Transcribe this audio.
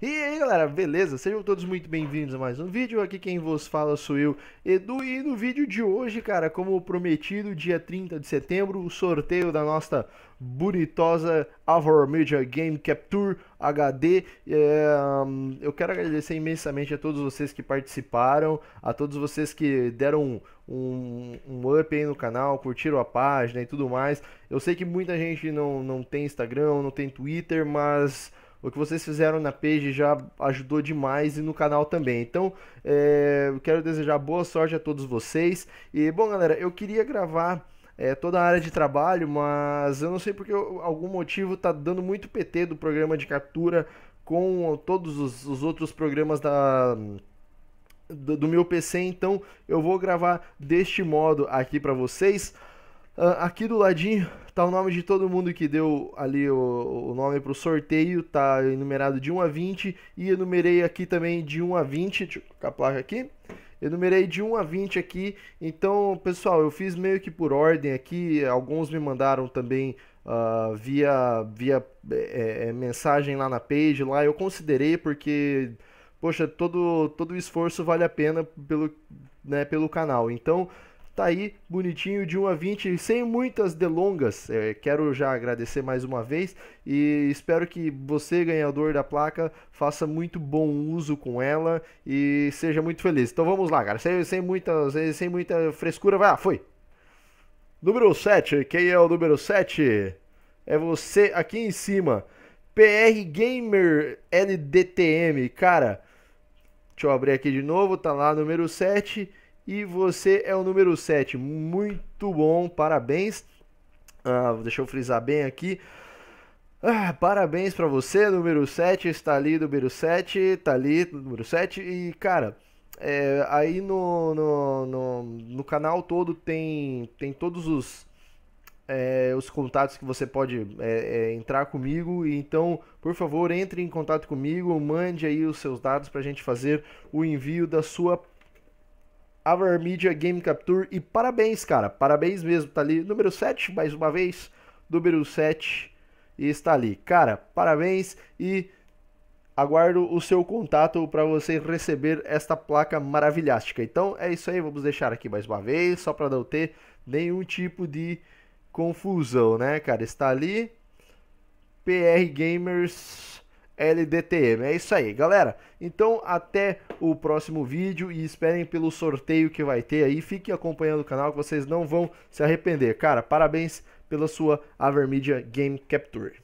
E aí galera, beleza? Sejam todos muito bem-vindos a mais um vídeo, aqui quem vos fala sou eu, Edu, e no vídeo de hoje, cara, como prometido, dia 30 de setembro, o sorteio da nossa bonitosa Avor Media Game Capture HD. É, hum, eu quero agradecer imensamente a todos vocês que participaram, a todos vocês que deram um, um up aí no canal, curtiram a página e tudo mais. Eu sei que muita gente não, não tem Instagram, não tem Twitter, mas... O que vocês fizeram na page já ajudou demais e no canal também. Então, é, eu quero desejar boa sorte a todos vocês. E, bom, galera, eu queria gravar é, toda a área de trabalho, mas eu não sei porque algum motivo tá dando muito PT do programa de captura com todos os, os outros programas da. Do, do meu PC, então eu vou gravar deste modo aqui para vocês. Ah, aqui do ladinho tá o nome de todo mundo que deu ali o, o nome pro sorteio, tá enumerado de 1 a 20 e enumerei aqui também de 1 a 20, deixa eu colocar a placa aqui. Enumerei de 1 a 20 aqui, então pessoal, eu fiz meio que por ordem aqui, alguns me mandaram também uh, via, via é, é, é, mensagem lá na page, lá eu considerei porque, poxa, todo, todo esforço vale a pena pelo, né, pelo canal, então Tá aí, bonitinho, de 1 a 20, sem muitas delongas. É, quero já agradecer mais uma vez e espero que você, ganhador da placa, faça muito bom uso com ela e seja muito feliz. Então vamos lá, cara, sem, sem, muitas, eh, sem muita frescura, vai lá, foi! Número 7, quem é o número 7? É você aqui em cima, PR Gamer LDTM, cara. Deixa eu abrir aqui de novo, tá lá número 7. E você é o número 7. Muito bom, parabéns. Ah, deixa eu frisar bem aqui. Ah, parabéns para você, número 7. Está ali, número 7. Está ali, número 7. E, cara. É, aí no, no, no, no, canal todo tem, tem todos os, é, os contatos que você pode é, é entrar comigo. Então, por favor, entre em contato comigo, mande aí os seus dados para a gente fazer o envio da sua Avermedia Game Capture. E parabéns, cara. Parabéns mesmo. Tá ali número 7, mais uma vez. Número 7 e está ali. Cara, parabéns e aguardo o seu contato para você receber esta placa maravilhástica. Então é isso aí. Vamos deixar aqui mais uma vez, só para não ter nenhum tipo de confusão, né, cara? Está ali. PR Gamers LDTM. É isso aí, galera. Então, até o próximo vídeo e esperem pelo sorteio que vai ter aí. Fiquem acompanhando o canal que vocês não vão se arrepender. Cara, parabéns pela sua Avermedia Game Capture.